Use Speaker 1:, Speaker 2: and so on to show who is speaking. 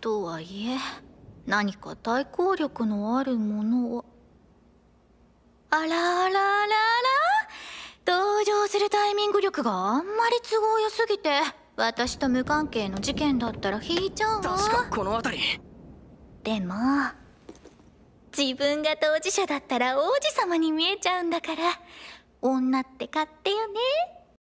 Speaker 1: とはいえ何か対抗力のあるものはあらあらあらあら登場するタイミング力があんまり都合良すぎて私と無関係の事件だったら引いちゃうわ確かこの辺りでも自分が当事者だったら王子様に見えちゃうんだから女って勝手よね